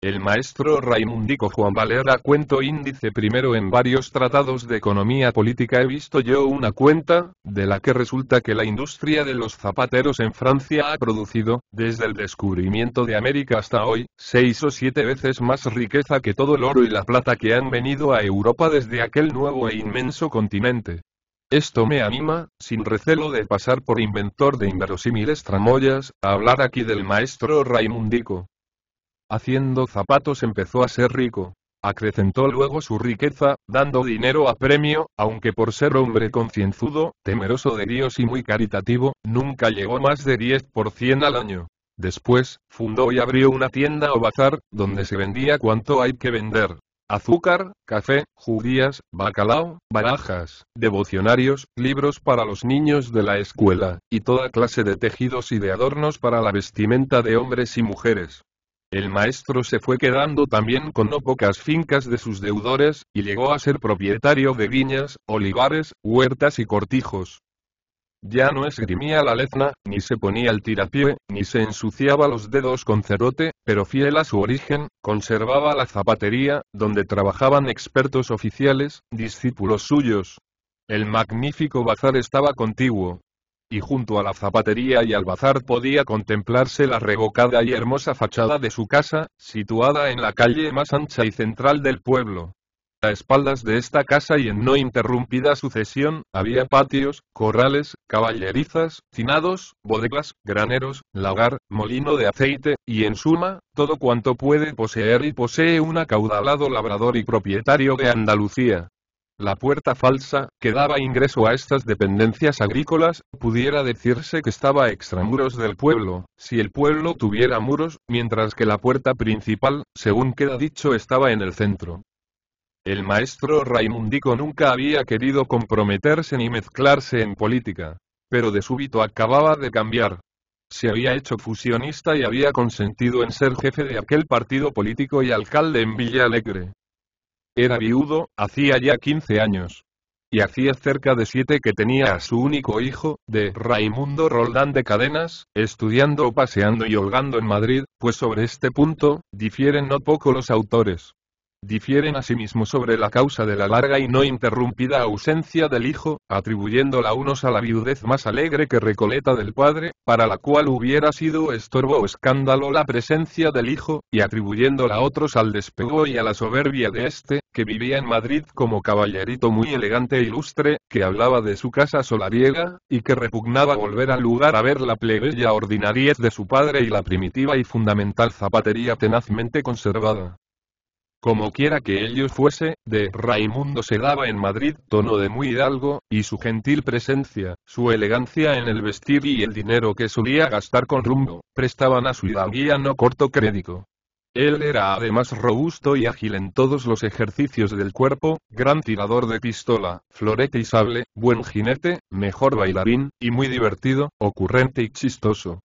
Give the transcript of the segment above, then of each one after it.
El maestro Raimundico Juan Valera cuento índice primero en varios tratados de economía política he visto yo una cuenta, de la que resulta que la industria de los zapateros en Francia ha producido, desde el descubrimiento de América hasta hoy, seis o siete veces más riqueza que todo el oro y la plata que han venido a Europa desde aquel nuevo e inmenso continente. Esto me anima, sin recelo de pasar por inventor de inverosímiles tramoyas, a hablar aquí del maestro Raimundico. Haciendo zapatos empezó a ser rico. Acrecentó luego su riqueza, dando dinero a premio, aunque por ser hombre concienzudo, temeroso de Dios y muy caritativo, nunca llegó más de 10% al año. Después, fundó y abrió una tienda o bazar, donde se vendía cuanto hay que vender. Azúcar, café, judías, bacalao, barajas, devocionarios, libros para los niños de la escuela, y toda clase de tejidos y de adornos para la vestimenta de hombres y mujeres. El maestro se fue quedando también con no pocas fincas de sus deudores, y llegó a ser propietario de viñas, olivares, huertas y cortijos. Ya no esgrimía la lezna, ni se ponía el tirapié, ni se ensuciaba los dedos con cerote, pero fiel a su origen, conservaba la zapatería, donde trabajaban expertos oficiales, discípulos suyos. El magnífico bazar estaba contiguo, y junto a la zapatería y al bazar podía contemplarse la revocada y hermosa fachada de su casa, situada en la calle más ancha y central del pueblo. A espaldas de esta casa y en no interrumpida sucesión, había patios, corrales, caballerizas, cinados, bodegas, graneros, lagar, molino de aceite, y en suma, todo cuanto puede poseer y posee un acaudalado labrador y propietario de Andalucía. La puerta falsa, que daba ingreso a estas dependencias agrícolas, pudiera decirse que estaba extramuros del pueblo, si el pueblo tuviera muros, mientras que la puerta principal, según queda dicho, estaba en el centro. El maestro Raimundico nunca había querido comprometerse ni mezclarse en política, pero de súbito acababa de cambiar. Se había hecho fusionista y había consentido en ser jefe de aquel partido político y alcalde en Villa Alegre. Era viudo, hacía ya 15 años. Y hacía cerca de siete que tenía a su único hijo, de Raimundo Roldán de Cadenas, estudiando o paseando y holgando en Madrid, pues sobre este punto, difieren no poco los autores. Difieren asimismo sobre la causa de la larga y no interrumpida ausencia del hijo, atribuyéndola unos a la viudez más alegre que Recoleta del padre, para la cual hubiera sido estorbo o escándalo la presencia del hijo, y atribuyéndola a otros al despego y a la soberbia de éste, que vivía en Madrid como caballerito muy elegante e ilustre, que hablaba de su casa solariega, y que repugnaba volver al lugar a ver la plebeya ordinariez de su padre y la primitiva y fundamental zapatería tenazmente conservada. Como quiera que ellos fuese, de Raimundo se daba en Madrid tono de muy hidalgo, y su gentil presencia, su elegancia en el vestir y el dinero que solía gastar con rumbo, prestaban a su hidalguía no corto crédito. Él era además robusto y ágil en todos los ejercicios del cuerpo, gran tirador de pistola, florete y sable, buen jinete, mejor bailarín, y muy divertido, ocurrente y chistoso.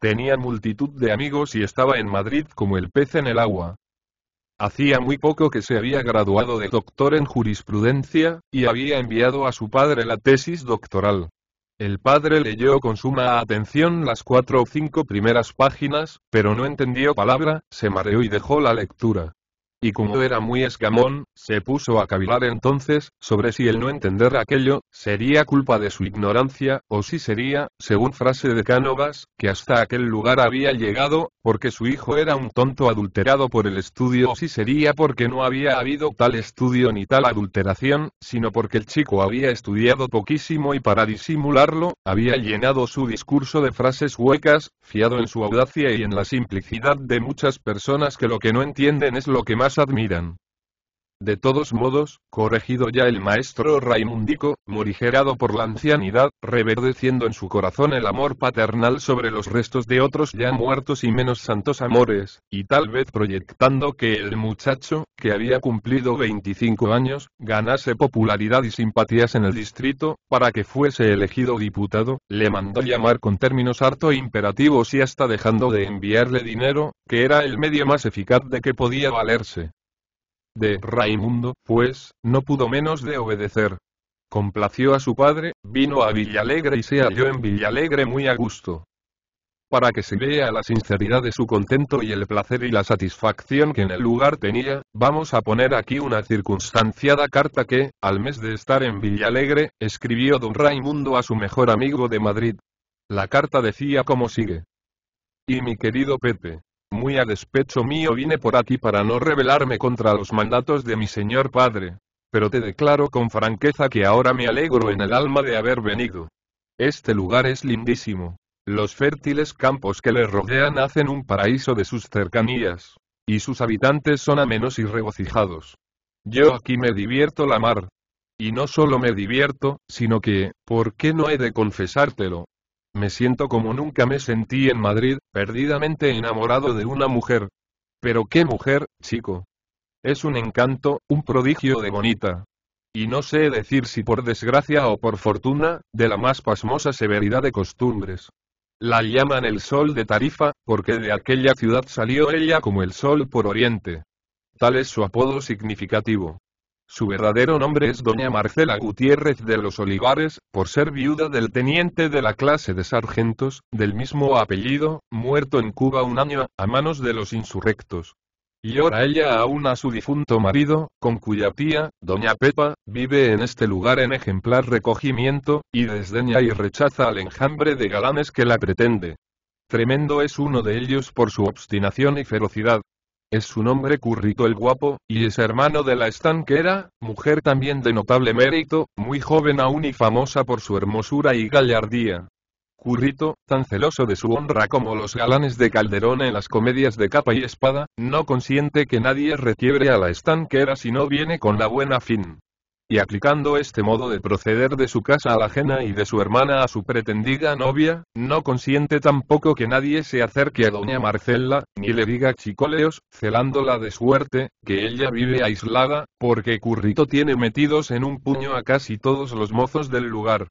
Tenía multitud de amigos y estaba en Madrid como el pez en el agua, Hacía muy poco que se había graduado de doctor en jurisprudencia, y había enviado a su padre la tesis doctoral. El padre leyó con suma atención las cuatro o cinco primeras páginas, pero no entendió palabra, se mareó y dejó la lectura. Y como era muy escamón, se puso a cavilar entonces, sobre si el no entender aquello, sería culpa de su ignorancia, o si sería, según frase de Cánovas, que hasta aquel lugar había llegado, porque su hijo era un tonto adulterado por el estudio, o si sería porque no había habido tal estudio ni tal adulteración, sino porque el chico había estudiado poquísimo y para disimularlo, había llenado su discurso de frases huecas, fiado en su audacia y en la simplicidad de muchas personas que lo que no entienden es lo que más más admiran. De todos modos, corregido ya el maestro Raimundico, morigerado por la ancianidad, reverdeciendo en su corazón el amor paternal sobre los restos de otros ya muertos y menos santos amores, y tal vez proyectando que el muchacho, que había cumplido 25 años, ganase popularidad y simpatías en el distrito, para que fuese elegido diputado, le mandó llamar con términos harto imperativos y hasta dejando de enviarle dinero, que era el medio más eficaz de que podía valerse de Raimundo, pues, no pudo menos de obedecer. Complació a su padre, vino a Villalegre y se halló en Villalegre muy a gusto. Para que se vea la sinceridad de su contento y el placer y la satisfacción que en el lugar tenía, vamos a poner aquí una circunstanciada carta que, al mes de estar en Villalegre, escribió don Raimundo a su mejor amigo de Madrid. La carta decía como sigue. Y mi querido Pepe, muy a despecho mío vine por aquí para no rebelarme contra los mandatos de mi señor padre. Pero te declaro con franqueza que ahora me alegro en el alma de haber venido. Este lugar es lindísimo. Los fértiles campos que le rodean hacen un paraíso de sus cercanías. Y sus habitantes son amenos y regocijados. Yo aquí me divierto la mar. Y no solo me divierto, sino que, ¿por qué no he de confesártelo? Me siento como nunca me sentí en Madrid, perdidamente enamorado de una mujer. Pero qué mujer, chico. Es un encanto, un prodigio de bonita. Y no sé decir si por desgracia o por fortuna, de la más pasmosa severidad de costumbres. La llaman el sol de Tarifa, porque de aquella ciudad salió ella como el sol por oriente. Tal es su apodo significativo. Su verdadero nombre es doña Marcela Gutiérrez de los Olivares, por ser viuda del teniente de la clase de sargentos, del mismo apellido, muerto en Cuba un año, a manos de los insurrectos. Y ahora ella aún a su difunto marido, con cuya tía, doña Pepa, vive en este lugar en ejemplar recogimiento, y desdeña y rechaza al enjambre de galanes que la pretende. Tremendo es uno de ellos por su obstinación y ferocidad, es su nombre Currito el Guapo, y es hermano de la estanquera, mujer también de notable mérito, muy joven aún y famosa por su hermosura y gallardía. Currito, tan celoso de su honra como los galanes de Calderón en las comedias de capa y espada, no consiente que nadie retiebre a la estanquera si no viene con la buena fin y aplicando este modo de proceder de su casa a la ajena y de su hermana a su pretendida novia, no consiente tampoco que nadie se acerque a doña Marcela, ni le diga chicoleos, celándola de suerte, que ella vive aislada, porque Currito tiene metidos en un puño a casi todos los mozos del lugar,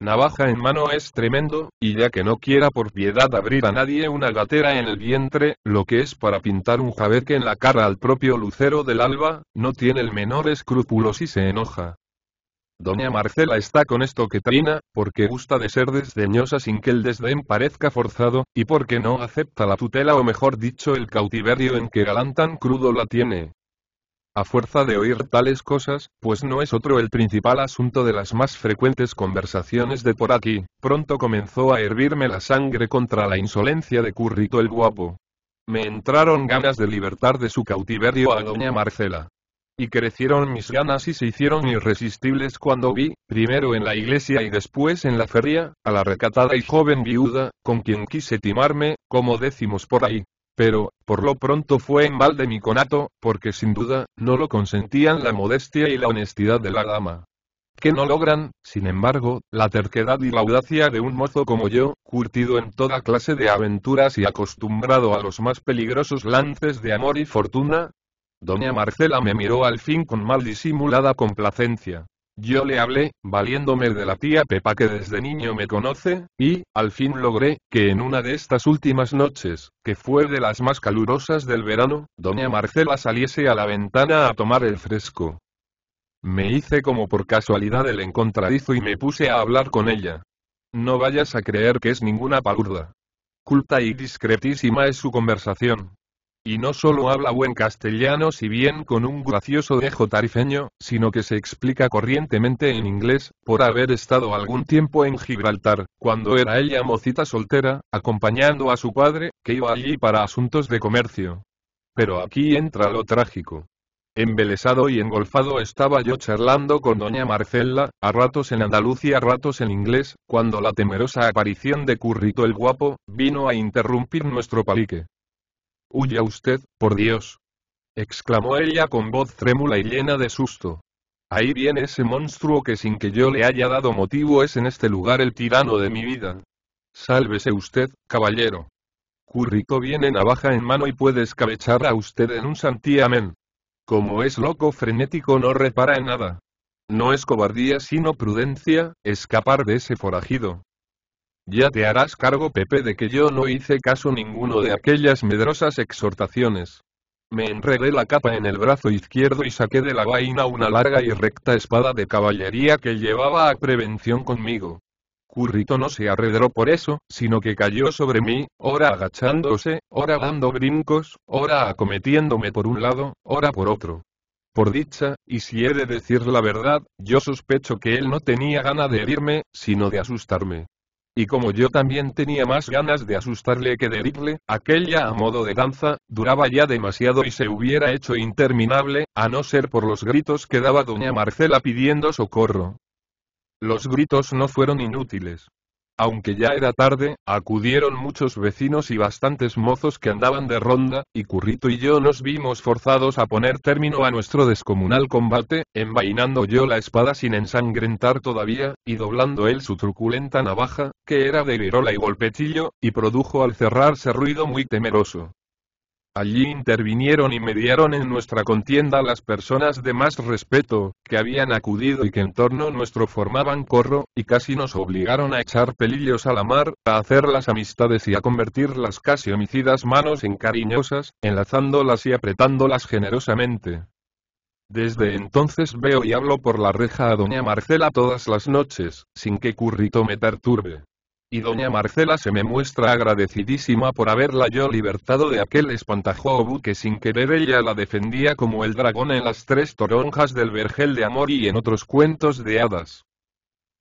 Navaja en mano es tremendo, y ya que no quiera por piedad abrir a nadie una gatera en el vientre, lo que es para pintar un jabeque en la cara al propio lucero del alba, no tiene el menor escrúpulo si se enoja. Doña Marcela está con esto que trina, porque gusta de ser desdeñosa sin que el desdén parezca forzado, y porque no acepta la tutela o mejor dicho el cautiverio en que Galán tan crudo la tiene, a fuerza de oír tales cosas, pues no es otro el principal asunto de las más frecuentes conversaciones de por aquí, pronto comenzó a hervirme la sangre contra la insolencia de Currito el Guapo. Me entraron ganas de libertar de su cautiverio a doña Marcela. Y crecieron mis ganas y se hicieron irresistibles cuando vi, primero en la iglesia y después en la feria, a la recatada y joven viuda, con quien quise timarme, como decimos por ahí, pero, por lo pronto fue en mal de mi conato, porque sin duda, no lo consentían la modestia y la honestidad de la dama que no logran, sin embargo, la terquedad y la audacia de un mozo como yo, curtido en toda clase de aventuras y acostumbrado a los más peligrosos lances de amor y fortuna? Doña Marcela me miró al fin con mal disimulada complacencia. Yo le hablé, valiéndome de la tía Pepa que desde niño me conoce, y, al fin logré, que en una de estas últimas noches, que fue de las más calurosas del verano, doña Marcela saliese a la ventana a tomar el fresco. Me hice como por casualidad el encontradizo y me puse a hablar con ella. No vayas a creer que es ninguna palurda. Culta y discretísima es su conversación, y no solo habla buen castellano si bien con un gracioso dejo tarifeño, sino que se explica corrientemente en inglés, por haber estado algún tiempo en Gibraltar, cuando era ella mocita soltera, acompañando a su padre, que iba allí para asuntos de comercio. Pero aquí entra lo trágico. Embelesado y engolfado estaba yo charlando con doña Marcela, a ratos en Andalucía a ratos en inglés, cuando la temerosa aparición de Currito el Guapo, vino a interrumpir nuestro palique. Huya usted, por Dios. exclamó ella con voz trémula y llena de susto. Ahí viene ese monstruo que sin que yo le haya dado motivo es en este lugar el tirano de mi vida. Sálvese usted, caballero. Currico viene navaja en mano y puede escabechar a usted en un santiamén. Como es loco frenético no repara en nada. No es cobardía sino prudencia, escapar de ese forajido. Ya te harás cargo Pepe de que yo no hice caso ninguno de aquellas medrosas exhortaciones. Me enredé la capa en el brazo izquierdo y saqué de la vaina una larga y recta espada de caballería que llevaba a prevención conmigo. Currito no se arredró por eso, sino que cayó sobre mí, ora agachándose, ora dando brincos, ora acometiéndome por un lado, ora por otro. Por dicha, y si he de decir la verdad, yo sospecho que él no tenía gana de herirme, sino de asustarme y como yo también tenía más ganas de asustarle que de herirle, aquella a modo de danza, duraba ya demasiado y se hubiera hecho interminable, a no ser por los gritos que daba doña Marcela pidiendo socorro. Los gritos no fueron inútiles. Aunque ya era tarde, acudieron muchos vecinos y bastantes mozos que andaban de ronda, y Currito y yo nos vimos forzados a poner término a nuestro descomunal combate, envainando yo la espada sin ensangrentar todavía, y doblando él su truculenta navaja, que era de virola y golpetillo, y produjo al cerrarse ruido muy temeroso. Allí intervinieron y mediaron en nuestra contienda las personas de más respeto, que habían acudido y que en torno nuestro formaban corro, y casi nos obligaron a echar pelillos a la mar, a hacer las amistades y a convertir las casi homicidas manos en cariñosas, enlazándolas y apretándolas generosamente. Desde entonces veo y hablo por la reja a doña Marcela todas las noches, sin que Currito me perturbe y doña Marcela se me muestra agradecidísima por haberla yo libertado de aquel espantajobu que sin querer ella la defendía como el dragón en las tres toronjas del vergel de amor y en otros cuentos de hadas.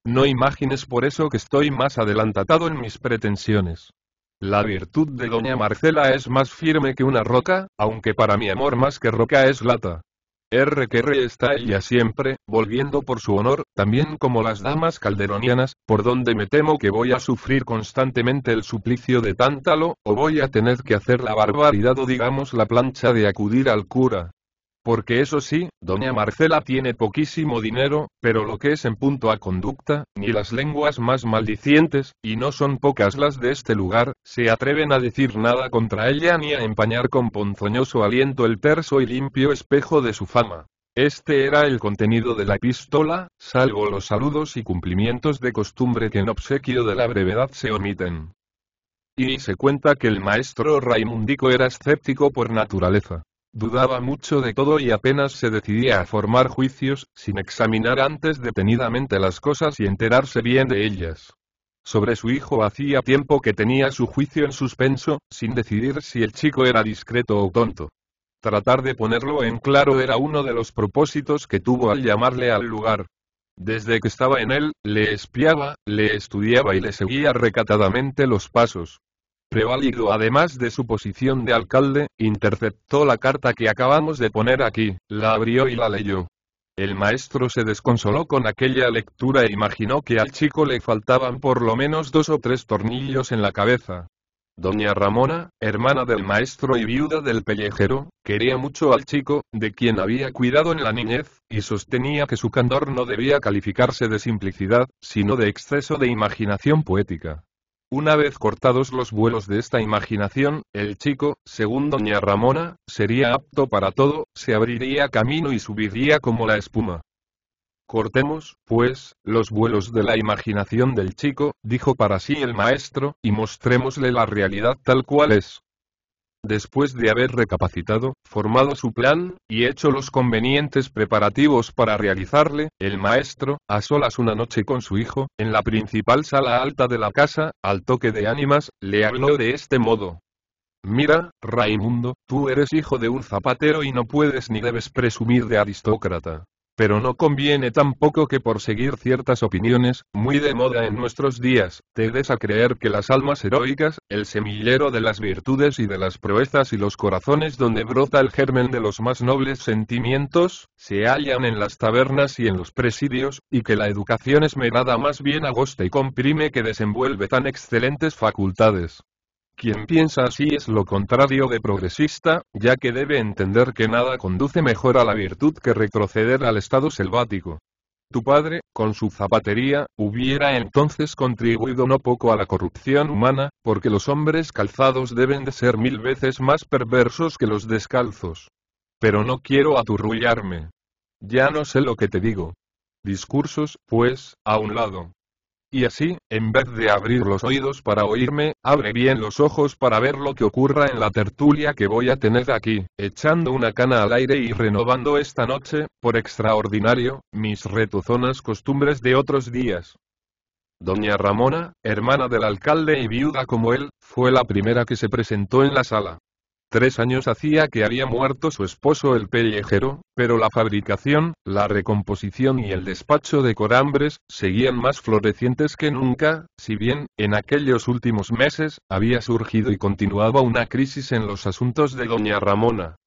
No imagines por eso que estoy más adelantatado en mis pretensiones. La virtud de doña Marcela es más firme que una roca, aunque para mi amor más que roca es lata. RQR está ella siempre, volviendo por su honor, también como las damas calderonianas, por donde me temo que voy a sufrir constantemente el suplicio de Tántalo, o voy a tener que hacer la barbaridad o digamos la plancha de acudir al cura, porque eso sí, doña Marcela tiene poquísimo dinero, pero lo que es en punto a conducta, ni las lenguas más maldicientes, y no son pocas las de este lugar, se atreven a decir nada contra ella ni a empañar con ponzoñoso aliento el terso y limpio espejo de su fama. Este era el contenido de la epístola, salvo los saludos y cumplimientos de costumbre que en obsequio de la brevedad se omiten. Y se cuenta que el maestro Raimundico era escéptico por naturaleza. Dudaba mucho de todo y apenas se decidía a formar juicios, sin examinar antes detenidamente las cosas y enterarse bien de ellas. Sobre su hijo hacía tiempo que tenía su juicio en suspenso, sin decidir si el chico era discreto o tonto. Tratar de ponerlo en claro era uno de los propósitos que tuvo al llamarle al lugar. Desde que estaba en él, le espiaba, le estudiaba y le seguía recatadamente los pasos. Preválido además de su posición de alcalde, interceptó la carta que acabamos de poner aquí, la abrió y la leyó. El maestro se desconsoló con aquella lectura e imaginó que al chico le faltaban por lo menos dos o tres tornillos en la cabeza. Doña Ramona, hermana del maestro y viuda del pellejero, quería mucho al chico, de quien había cuidado en la niñez, y sostenía que su candor no debía calificarse de simplicidad, sino de exceso de imaginación poética. Una vez cortados los vuelos de esta imaginación, el chico, según doña Ramona, sería apto para todo, se abriría camino y subiría como la espuma. Cortemos, pues, los vuelos de la imaginación del chico, dijo para sí el maestro, y mostrémosle la realidad tal cual es. Después de haber recapacitado, formado su plan, y hecho los convenientes preparativos para realizarle, el maestro, a solas una noche con su hijo, en la principal sala alta de la casa, al toque de ánimas, le habló de este modo. Mira, Raimundo, tú eres hijo de un zapatero y no puedes ni debes presumir de aristócrata. Pero no conviene tampoco que por seguir ciertas opiniones, muy de moda en nuestros días, te des a creer que las almas heroicas, el semillero de las virtudes y de las proezas y los corazones donde brota el germen de los más nobles sentimientos, se hallan en las tabernas y en los presidios, y que la educación esmerada más bien agosta y comprime que desenvuelve tan excelentes facultades, quien piensa así es lo contrario de progresista, ya que debe entender que nada conduce mejor a la virtud que retroceder al estado selvático. Tu padre, con su zapatería, hubiera entonces contribuido no poco a la corrupción humana, porque los hombres calzados deben de ser mil veces más perversos que los descalzos. Pero no quiero aturrullarme. Ya no sé lo que te digo. Discursos, pues, a un lado. Y así, en vez de abrir los oídos para oírme, abre bien los ojos para ver lo que ocurra en la tertulia que voy a tener aquí, echando una cana al aire y renovando esta noche, por extraordinario, mis retuzonas costumbres de otros días. Doña Ramona, hermana del alcalde y viuda como él, fue la primera que se presentó en la sala. Tres años hacía que había muerto su esposo el pellejero, pero la fabricación, la recomposición y el despacho de corambres, seguían más florecientes que nunca, si bien, en aquellos últimos meses, había surgido y continuaba una crisis en los asuntos de doña Ramona.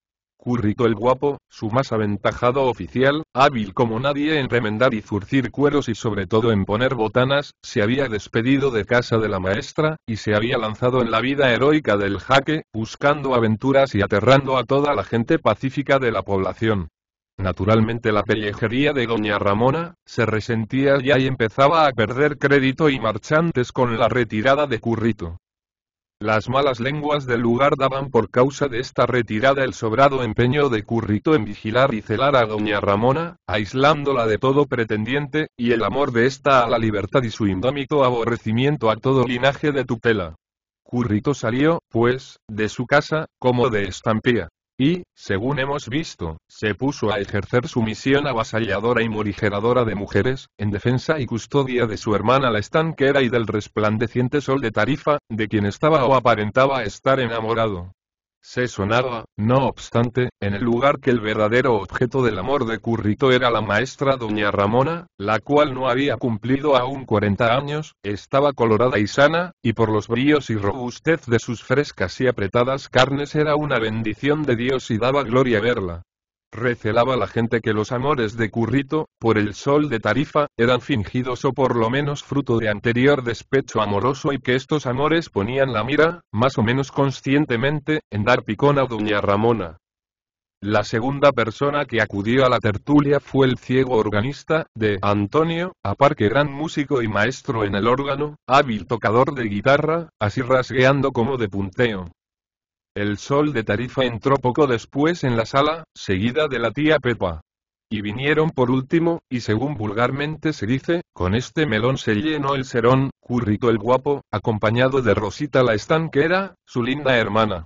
Currito el guapo, su más aventajado oficial, hábil como nadie en remendar y zurcir cueros y sobre todo en poner botanas, se había despedido de casa de la maestra, y se había lanzado en la vida heroica del jaque, buscando aventuras y aterrando a toda la gente pacífica de la población. Naturalmente la pellejería de doña Ramona, se resentía ya y empezaba a perder crédito y marchantes con la retirada de Currito. Las malas lenguas del lugar daban por causa de esta retirada el sobrado empeño de Currito en vigilar y celar a doña Ramona, aislándola de todo pretendiente, y el amor de esta a la libertad y su indómito aborrecimiento a todo linaje de tutela. Currito salió, pues, de su casa, como de estampía y, según hemos visto, se puso a ejercer su misión avasalladora y morigeradora de mujeres, en defensa y custodia de su hermana la estanquera y del resplandeciente sol de Tarifa, de quien estaba o aparentaba estar enamorado. Se sonaba, no obstante, en el lugar que el verdadero objeto del amor de Currito era la maestra doña Ramona, la cual no había cumplido aún 40 años, estaba colorada y sana, y por los bríos y robustez de sus frescas y apretadas carnes era una bendición de Dios y daba gloria verla. Recelaba la gente que los amores de Currito, por el sol de Tarifa, eran fingidos o por lo menos fruto de anterior despecho amoroso y que estos amores ponían la mira, más o menos conscientemente, en dar picón a doña Ramona. La segunda persona que acudió a la tertulia fue el ciego organista, de Antonio, aparte gran músico y maestro en el órgano, hábil tocador de guitarra, así rasgueando como de punteo. El sol de Tarifa entró poco después en la sala, seguida de la tía Pepa. Y vinieron por último, y según vulgarmente se dice, con este melón se llenó el serón, Currito el guapo, acompañado de Rosita la estanquera, su linda hermana.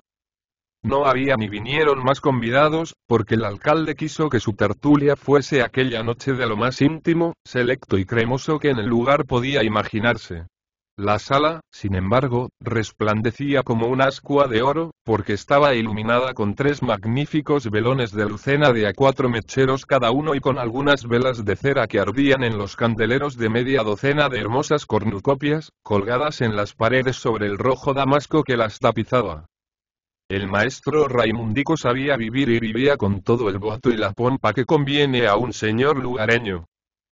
No había ni vinieron más convidados, porque el alcalde quiso que su tertulia fuese aquella noche de lo más íntimo, selecto y cremoso que en el lugar podía imaginarse. La sala, sin embargo, resplandecía como una ascua de oro, porque estaba iluminada con tres magníficos velones de lucena de a cuatro mecheros cada uno y con algunas velas de cera que ardían en los candeleros de media docena de hermosas cornucopias, colgadas en las paredes sobre el rojo damasco que las tapizaba. El maestro Raimundico sabía vivir y vivía con todo el voto y la pompa que conviene a un señor lugareño,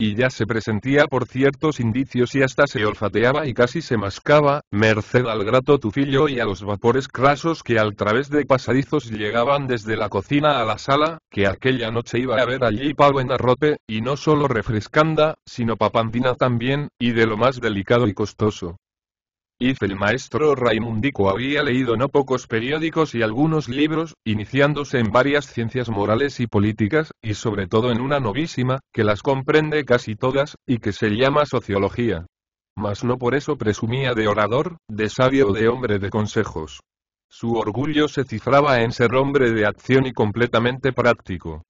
y ya se presentía por ciertos indicios y hasta se olfateaba y casi se mascaba, merced al grato tufillo y a los vapores crasos que al través de pasadizos llegaban desde la cocina a la sala, que aquella noche iba a haber allí pavo en arrope, y no solo refrescanda, sino papandina también, y de lo más delicado y costoso. Y el maestro Raimundico había leído no pocos periódicos y algunos libros, iniciándose en varias ciencias morales y políticas, y sobre todo en una novísima, que las comprende casi todas, y que se llama sociología. Mas no por eso presumía de orador, de sabio o de hombre de consejos. Su orgullo se cifraba en ser hombre de acción y completamente práctico.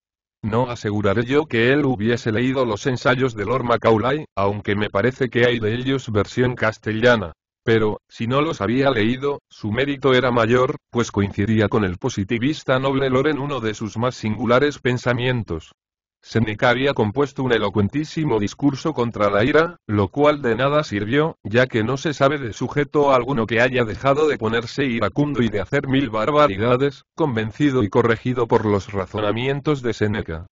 No aseguraré yo que él hubiese leído los ensayos de Lord Macaulay, aunque me parece que hay de ellos versión castellana. Pero, si no los había leído, su mérito era mayor, pues coincidía con el positivista noble Loren en uno de sus más singulares pensamientos. Seneca había compuesto un elocuentísimo discurso contra la ira, lo cual de nada sirvió, ya que no se sabe de sujeto alguno que haya dejado de ponerse iracundo y de hacer mil barbaridades, convencido y corregido por los razonamientos de Seneca.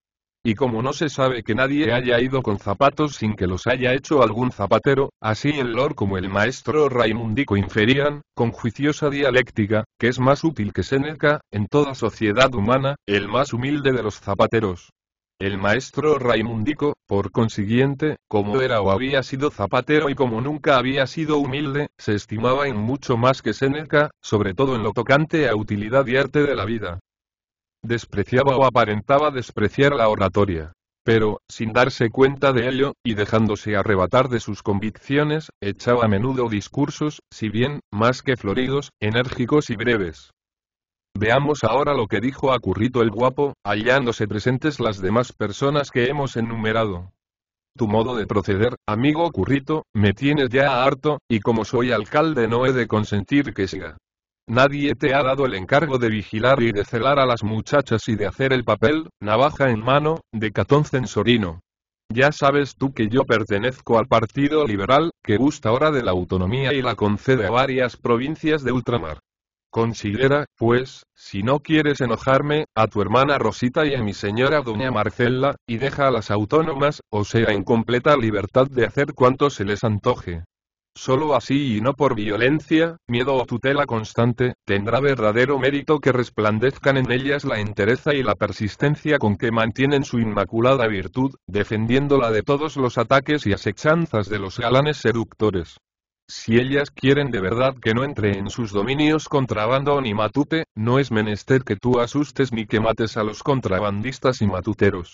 Y como no se sabe que nadie haya ido con zapatos sin que los haya hecho algún zapatero, así el Lord como el maestro Raimundico inferían, con juiciosa dialéctica, que es más útil que Seneca, en toda sociedad humana, el más humilde de los zapateros. El maestro Raimundico, por consiguiente, como era o había sido zapatero y como nunca había sido humilde, se estimaba en mucho más que Seneca, sobre todo en lo tocante a utilidad y arte de la vida despreciaba o aparentaba despreciar la oratoria. Pero, sin darse cuenta de ello, y dejándose arrebatar de sus convicciones, echaba a menudo discursos, si bien, más que floridos, enérgicos y breves. Veamos ahora lo que dijo a Currito el Guapo, hallándose presentes las demás personas que hemos enumerado. Tu modo de proceder, amigo Currito, me tienes ya harto, y como soy alcalde no he de consentir que siga. Nadie te ha dado el encargo de vigilar y de celar a las muchachas y de hacer el papel, navaja en mano, de Catón Censorino. Ya sabes tú que yo pertenezco al Partido Liberal, que gusta ahora de la autonomía y la concede a varias provincias de ultramar. Considera, pues, si no quieres enojarme, a tu hermana Rosita y a mi señora doña Marcela, y deja a las autónomas, o sea, en completa libertad de hacer cuanto se les antoje. Solo así y no por violencia, miedo o tutela constante, tendrá verdadero mérito que resplandezcan en ellas la entereza y la persistencia con que mantienen su inmaculada virtud, defendiéndola de todos los ataques y asechanzas de los galanes seductores. Si ellas quieren de verdad que no entre en sus dominios contrabando ni matute, no es menester que tú asustes ni que mates a los contrabandistas y matuteros.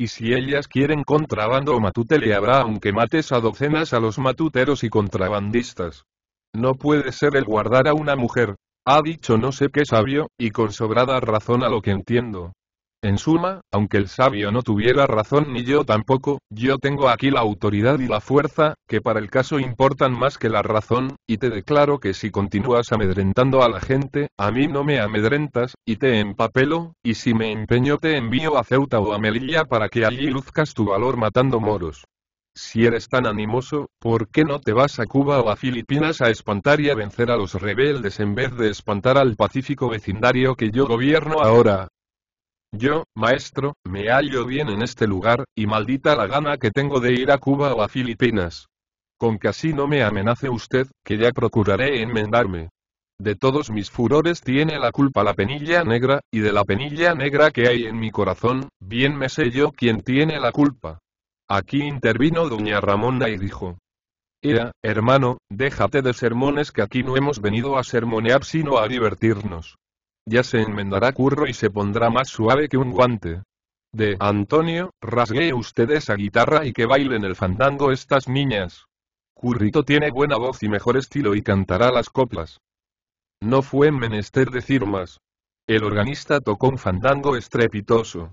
Y si ellas quieren contrabando o matute le habrá aunque mates a docenas a los matuteros y contrabandistas. No puede ser el guardar a una mujer. Ha dicho no sé qué sabio, y con sobrada razón a lo que entiendo. En suma, aunque el sabio no tuviera razón ni yo tampoco, yo tengo aquí la autoridad y la fuerza, que para el caso importan más que la razón, y te declaro que si continúas amedrentando a la gente, a mí no me amedrentas, y te empapelo, y si me empeño te envío a Ceuta o a Melilla para que allí luzcas tu valor matando moros. Si eres tan animoso, ¿por qué no te vas a Cuba o a Filipinas a espantar y a vencer a los rebeldes en vez de espantar al pacífico vecindario que yo gobierno ahora? Yo, maestro, me hallo bien en este lugar, y maldita la gana que tengo de ir a Cuba o a Filipinas. Con que así no me amenace usted, que ya procuraré enmendarme. De todos mis furores tiene la culpa la penilla negra, y de la penilla negra que hay en mi corazón, bien me sé yo quien tiene la culpa. Aquí intervino doña Ramona y dijo. Era, hermano, déjate de sermones que aquí no hemos venido a sermonear sino a divertirnos. Ya se enmendará curro y se pondrá más suave que un guante. De Antonio, rasgue usted esa guitarra y que bailen el fandango estas niñas. Currito tiene buena voz y mejor estilo y cantará las coplas. No fue menester decir más. El organista tocó un fandango estrepitoso.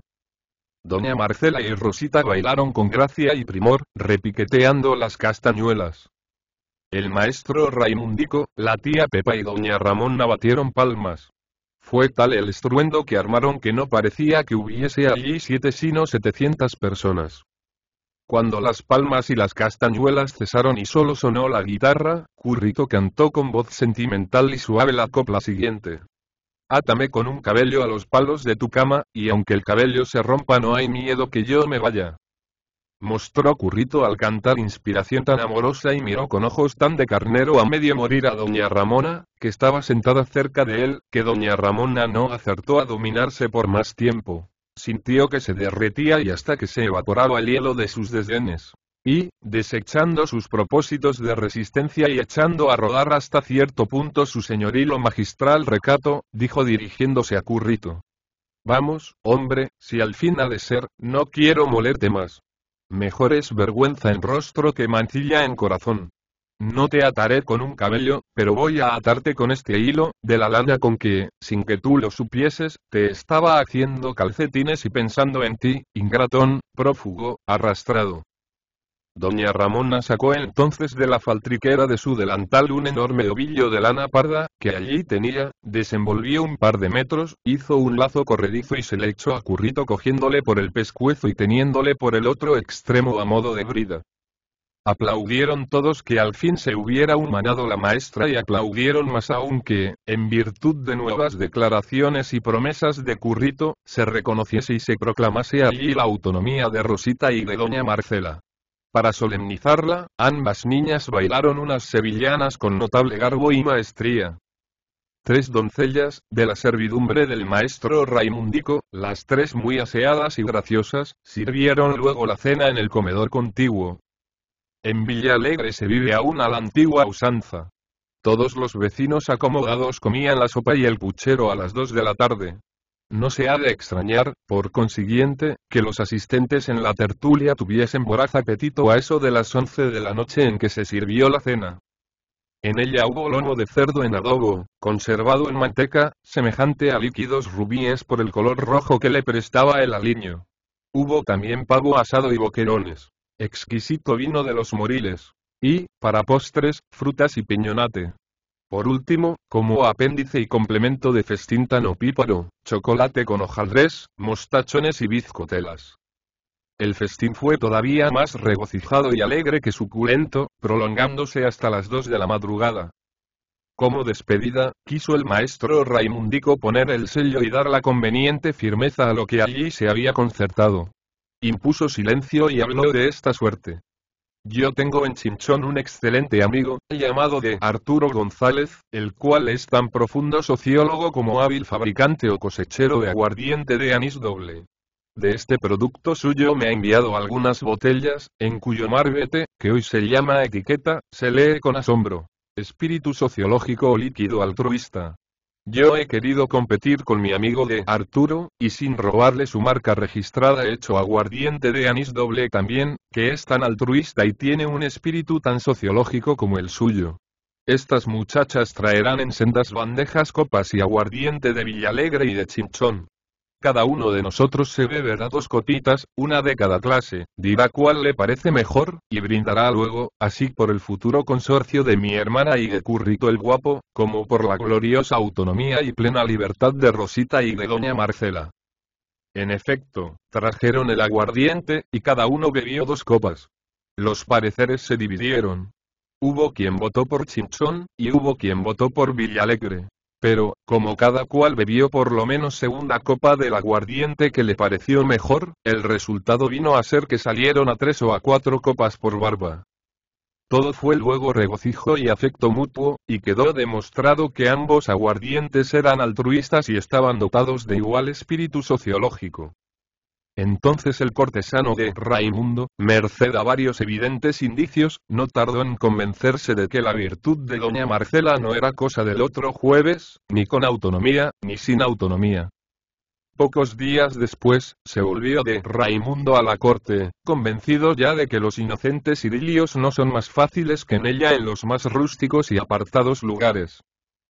Doña Marcela y Rosita bailaron con gracia y primor, repiqueteando las castañuelas. El maestro Raimundico, la tía Pepa y doña Ramón batieron palmas. Fue tal el estruendo que armaron que no parecía que hubiese allí siete sino setecientas personas. Cuando las palmas y las castañuelas cesaron y solo sonó la guitarra, Currito cantó con voz sentimental y suave la copla siguiente. Átame con un cabello a los palos de tu cama, y aunque el cabello se rompa no hay miedo que yo me vaya mostró Currito al cantar inspiración tan amorosa y miró con ojos tan de carnero a medio morir a doña Ramona, que estaba sentada cerca de él, que doña Ramona no acertó a dominarse por más tiempo. Sintió que se derretía y hasta que se evaporaba el hielo de sus desdenes. Y, desechando sus propósitos de resistencia y echando a rodar hasta cierto punto su señorío magistral recato, dijo dirigiéndose a Currito. Vamos, hombre, si al fin ha de ser, no quiero molerte más mejor es vergüenza en rostro que mancilla en corazón. No te ataré con un cabello, pero voy a atarte con este hilo, de la lana con que, sin que tú lo supieses, te estaba haciendo calcetines y pensando en ti, ingratón, prófugo, arrastrado. Doña Ramona sacó entonces de la faltriquera de su delantal un enorme ovillo de lana parda, que allí tenía, desenvolvió un par de metros, hizo un lazo corredizo y se le echó a Currito cogiéndole por el pescuezo y teniéndole por el otro extremo a modo de brida. Aplaudieron todos que al fin se hubiera humanado la maestra y aplaudieron más aún que, en virtud de nuevas declaraciones y promesas de Currito, se reconociese y se proclamase allí la autonomía de Rosita y de Doña Marcela. Para solemnizarla, ambas niñas bailaron unas sevillanas con notable garbo y maestría. Tres doncellas, de la servidumbre del maestro Raimundico, las tres muy aseadas y graciosas, sirvieron luego la cena en el comedor contiguo. En Villalegre se vive aún a la antigua usanza. Todos los vecinos acomodados comían la sopa y el puchero a las dos de la tarde. No se ha de extrañar, por consiguiente, que los asistentes en la tertulia tuviesen voraz apetito a eso de las once de la noche en que se sirvió la cena. En ella hubo lomo de cerdo en adobo, conservado en manteca, semejante a líquidos rubíes por el color rojo que le prestaba el aliño. Hubo también pavo asado y boquerones. Exquisito vino de los moriles. Y, para postres, frutas y piñonate. Por último, como apéndice y complemento de festín tan opíparo, chocolate con hojaldres, mostachones y bizcotelas. El festín fue todavía más regocijado y alegre que suculento, prolongándose hasta las dos de la madrugada. Como despedida, quiso el maestro Raimundico poner el sello y dar la conveniente firmeza a lo que allí se había concertado. Impuso silencio y habló de esta suerte. Yo tengo en Chinchón un excelente amigo, llamado de Arturo González, el cual es tan profundo sociólogo como hábil fabricante o cosechero de aguardiente de anís doble. De este producto suyo me ha enviado algunas botellas, en cuyo marbete, que hoy se llama etiqueta, se lee con asombro. Espíritu sociológico o líquido altruista. Yo he querido competir con mi amigo de Arturo, y sin robarle su marca registrada he hecho aguardiente de anís doble también, que es tan altruista y tiene un espíritu tan sociológico como el suyo. Estas muchachas traerán en sendas bandejas copas y aguardiente de Villalegre y de Chinchón. Cada uno de nosotros se beberá dos cotitas, una de cada clase, dirá cuál le parece mejor, y brindará luego, así por el futuro consorcio de mi hermana y de Currito el Guapo, como por la gloriosa autonomía y plena libertad de Rosita y de Doña Marcela. En efecto, trajeron el aguardiente, y cada uno bebió dos copas. Los pareceres se dividieron. Hubo quien votó por Chinchón, y hubo quien votó por Villalegre. Pero, como cada cual bebió por lo menos segunda copa del aguardiente que le pareció mejor, el resultado vino a ser que salieron a tres o a cuatro copas por barba. Todo fue luego regocijo y afecto mutuo, y quedó demostrado que ambos aguardientes eran altruistas y estaban dotados de igual espíritu sociológico. Entonces el cortesano de Raimundo, merced a varios evidentes indicios, no tardó en convencerse de que la virtud de doña Marcela no era cosa del otro jueves, ni con autonomía, ni sin autonomía. Pocos días después, se volvió de Raimundo a la corte, convencido ya de que los inocentes idilios no son más fáciles que en ella en los más rústicos y apartados lugares.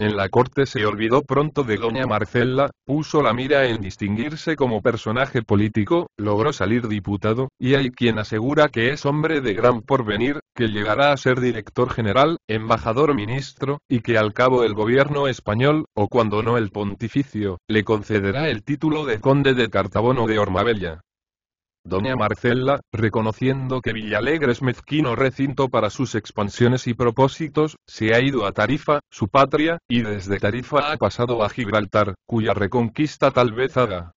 En la corte se olvidó pronto de doña Marcela, puso la mira en distinguirse como personaje político, logró salir diputado, y hay quien asegura que es hombre de gran porvenir, que llegará a ser director general, embajador ministro, y que al cabo el gobierno español, o cuando no el pontificio, le concederá el título de conde de Cartabono de Ormabella. Doña em. Marcela, reconociendo que Villalegre es mezquino recinto para sus expansiones y propósitos, se ha ido a Tarifa, su patria, y desde Tarifa ha pasado a Gibraltar, cuya reconquista tal vez haga,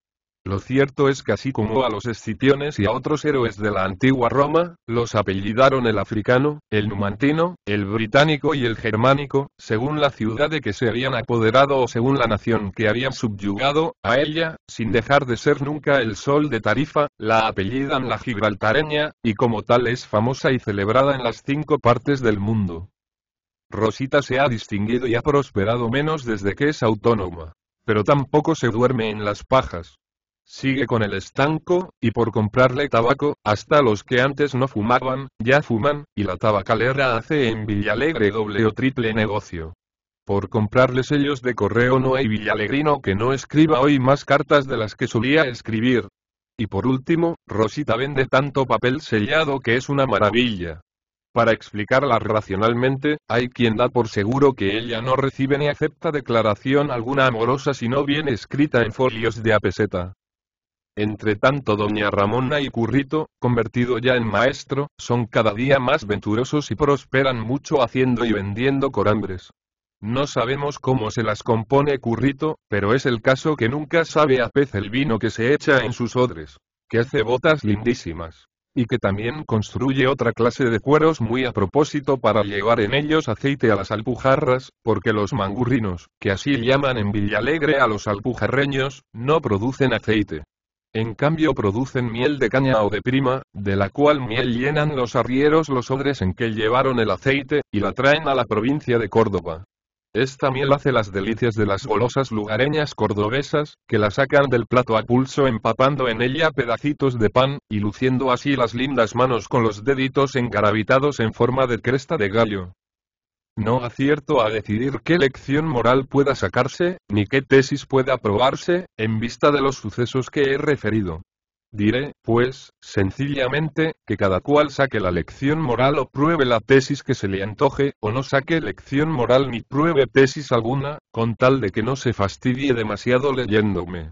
lo cierto es que así como a los escipiones y a otros héroes de la antigua Roma, los apellidaron el africano, el numantino, el británico y el germánico, según la ciudad de que se habían apoderado o según la nación que habían subyugado, a ella, sin dejar de ser nunca el sol de Tarifa, la apellidan la gibraltareña, y como tal es famosa y celebrada en las cinco partes del mundo. Rosita se ha distinguido y ha prosperado menos desde que es autónoma. Pero tampoco se duerme en las pajas. Sigue con el estanco, y por comprarle tabaco, hasta los que antes no fumaban, ya fuman, y la tabacalera hace en Villalegre doble o triple negocio. Por comprarle sellos de correo no hay villalegrino que no escriba hoy más cartas de las que solía escribir. Y por último, Rosita vende tanto papel sellado que es una maravilla. Para explicarla racionalmente, hay quien da por seguro que ella no recibe ni acepta declaración alguna amorosa si no viene escrita en folios de apeseta. Entre tanto doña Ramona y Currito, convertido ya en maestro, son cada día más venturosos y prosperan mucho haciendo y vendiendo corambres. No sabemos cómo se las compone Currito, pero es el caso que nunca sabe a pez el vino que se echa en sus odres, que hace botas lindísimas, y que también construye otra clase de cueros muy a propósito para llevar en ellos aceite a las alpujarras, porque los mangurrinos, que así llaman en Villalegre a los alpujarreños, no producen aceite. En cambio producen miel de caña o de prima, de la cual miel llenan los arrieros los odres en que llevaron el aceite, y la traen a la provincia de Córdoba. Esta miel hace las delicias de las golosas lugareñas cordobesas, que la sacan del plato a pulso empapando en ella pedacitos de pan, y luciendo así las lindas manos con los deditos encaravitados en forma de cresta de gallo. No acierto a decidir qué lección moral pueda sacarse, ni qué tesis pueda probarse, en vista de los sucesos que he referido. Diré, pues, sencillamente, que cada cual saque la lección moral o pruebe la tesis que se le antoje, o no saque lección moral ni pruebe tesis alguna, con tal de que no se fastidie demasiado leyéndome.